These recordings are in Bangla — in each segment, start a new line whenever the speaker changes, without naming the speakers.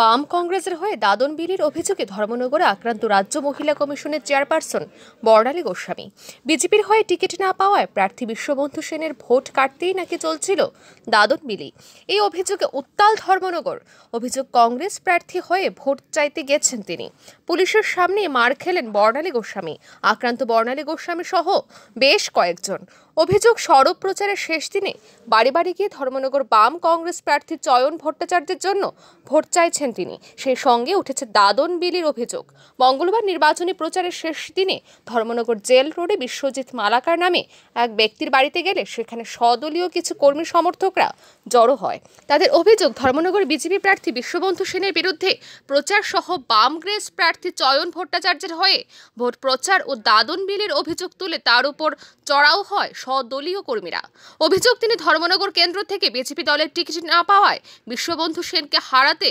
বাম কংগ্রেসের হয়ে দাদন বিলির অভিযোগে ধর্মনগরে আক্রান্ত রাজ্য মহিলা কমিশনের চেয়ারপারসন বর্ণালী গোস্বামী বিজেপির হয়ে টিকিট না পাওয়ায় প্রার্থী বিশ্ববন্ধু সেনের ভোট কাটতেই নাকি চলছিল দাদন বিলি এই অভিযোগে উত্তাল ধর্মনগর অভিযোগ কংগ্রেস প্রার্থী হয়ে ভোট চাইতে গেছেন তিনি পুলিশের সামনে মার খেলেন বর্ণালী গোস্বামী আক্রান্ত বর্ণালী গোস্বামী সহ বেশ কয়েকজন অভিযোগ সরব প্রচারের শেষ দিনে বাড়ি বাড়ি গিয়ে ধর্মনগর বাম কংগ্রেস প্রার্থী চয়ন ভট্টাচার্যের জন্য ভোট চাইছেন করেছেন তিনি সেই সঙ্গে উঠেছে দাদন বিলির অভিযোগ মঙ্গলবার নির্বাচনী প্রচারের শেষ দিনে ধর্মনগর জেল রোডে বিশ্বজিৎ মালাকার নামে এক ব্যক্তির বাড়িতে গেলে সেখানে সদলীয় কিছু কর্মী সমর্থকরা জড়ো হয় তাদের অভিযোগ ধর্মনগর বিজেপি প্রার্থী বিশ্ববন্ধু সেনের বিরুদ্ধে প্রচার সহ বামগ্রেস প্রার্থী চয়ন ভট্টাচার্যের হয়ে ভোট প্রচার ও দাদন বিলের অভিযোগ তুলে তার উপর চড়াও হয় সদলীয় কর্মীরা অভিযোগ তিনি ধর্মনগর কেন্দ্র থেকে বিজেপি দলের টিকিট না পাওয়ায় বিশ্ববন্ধু সেনকে হারাতে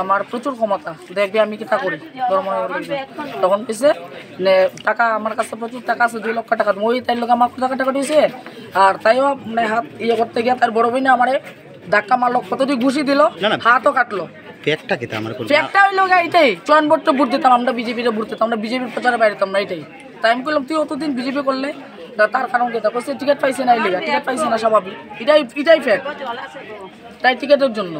আমার প্রচুর ক্ষমতা দেখবে আমি কি করি ধর্ম তখন পিছে টাকা আমার কাছে প্রচুর টাকা আছে দুই লক্ষ টাকা ওই তাই লোক আমার কোথা কাটাকাটি হয়েছে আর তাইও মানে হাত ইয়ে করতে গিয়ে তার বড় বইনে আমারে ধাক্কা মারলো কতটি ঘুষি দিল হাতও কাটলো ফ্যাক্টটা কি আমার এইটাই চয়ন ভোট ভোট দিতাম আমরা বিজেপিতে ভোট দিতাম আমরা বিজেপির প্রচারে বাইরেতাম না এটাই তাই আমি করলাম তুই অতদিন বিজেপি করলে তার কারণ কি তারপর সে টিকিট পাইছে না এই টিকিট পাইছে না স্বাভাবিক
এটাই এটাই ফ্যাক্ট তাই টিকিটের জন্য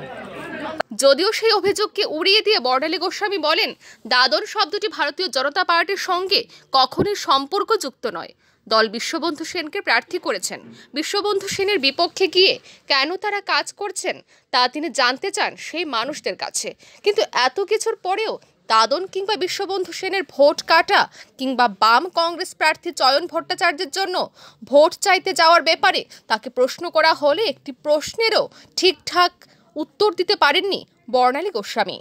যদিও সেই অভিযোগকে উড়িয়ে দিয়ে বর্ডালী গোস্বামী বলেন দাদন শব্দটি ভারতীয় জনতা পার্টির সঙ্গে কখনই সম্পর্কযুক্ত নয় দল বিশ্ববন্ধু সেনকে প্রার্থী করেছেন বিশ্ববন্ধু সেনের বিপক্ষে গিয়ে কেন তারা কাজ করছেন তা তিনি জানতে চান সেই মানুষদের কাছে কিন্তু এত কিছুর পরেও দাদন কিংবা বিশ্ববন্ধু সেনের ভোট কাটা কিংবা বাম কংগ্রেস প্রার্থী চয়ন ভট্টাচার্যের জন্য ভোট চাইতে যাওয়ার ব্যাপারে তাকে প্রশ্ন করা হলে একটি প্রশ্নেরও ঠিকঠাক উত্তর দিতে পারেননি বর্ণালী গোস্বামী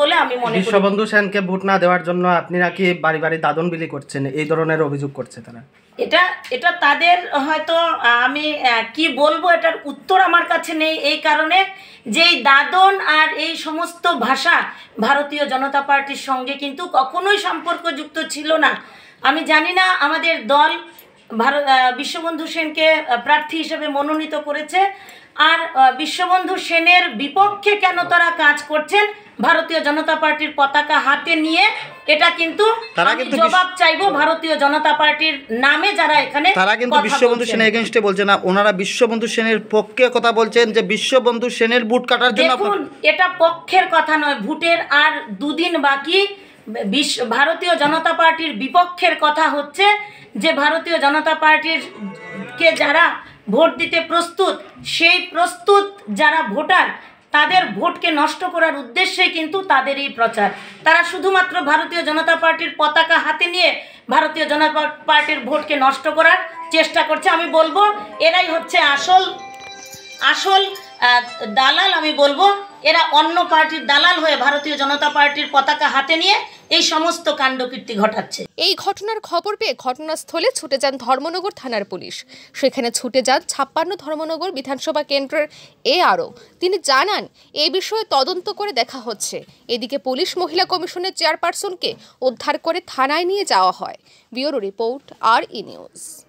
বলে আমি মনে বিশ্ববন্ধু
সেনকে ভোট না দেওয়ার জন্য আপনি নাকি বাড়ি বাড়ি দাদন বিলি করছেন এই ধরনের অভিযোগ করছে তারা
এটা এটা তাদের হয়তো আমি কি বলবো এটার উত্তর আমার কাছে নেই এই কারণে যে এই দাদন আর এই সমস্ত ভাষা ভারতীয় জনতা পার্টির সঙ্গে কিন্তু কখনোই সম্পর্কযুক্ত ছিল না আমি জানি না আমাদের দল ভারত বিশ্ববন্ধু সেনকে প্রার্থী হিসেবে মনোনীত করেছে আর বিশ্ববন্ধু সেনের বিপক্ষে কেন তারা কাজ করছেন ভারতীয় জনতা পার্টির পতাকা হাতে নিয়ে এটা কিন্তু জবাব চাইবো ভারতীয় জনতা পার্টির নামে যারা এখানে তারা কিন্তু বিশ্ববন্ধু সেনের এগেনস্টে
বলছে না ওনারা বিশ্ববন্ধু সেনের পক্ষে কথা বলছেন যে বিশ্ববন্ধু সেনের বুট কাটার জন্য
এটা পক্ষের কথা নয় ভোটের আর দুদিন বাকি বিশ ভারতীয় জনতা পার্টির বিপক্ষের কথা হচ্ছে যে ভারতীয় জনতা পার্টির কে যারা ভোট দিতে প্রস্তুত সেই প্রস্তুত যারা ভোটার তাদের ভোটকে নষ্ট করার উদ্দেশ্যে কিন্তু তাদের এই প্রচার তারা শুধুমাত্র ভারতীয় জনতা পার্টির পতাকা হাতে নিয়ে ভারতীয় জনতা পার্টির ভোটকে নষ্ট করার চেষ্টা করছে আমি বলবো এরাই হচ্ছে আসল আসল দালাল আমি বলবো এরা অন্য পার্টির দালাল হয়ে ভারতীয় জনতা পার্টির পতাকা হাতে নিয়ে এই সমস্ত কাণ্ডকীর্তি ঘটাচ্ছে
এই ঘটনার খবর পেয়ে ঘটনাস্থলে ছুটে যান ধর্মনগর থানার পুলিশ সেখানে ছুটে যান ছাপ্পান্ন ধর্মনগর বিধানসভা কেন্দ্রের এ আরও তিনি জানান এ বিষয়ে তদন্ত করে দেখা হচ্ছে এদিকে পুলিশ মহিলা কমিশনের চেয়ারপারসনকে উদ্ধার করে থানায় নিয়ে যাওয়া হয় ব্যুরো রিপোর্ট আর ই নিউজ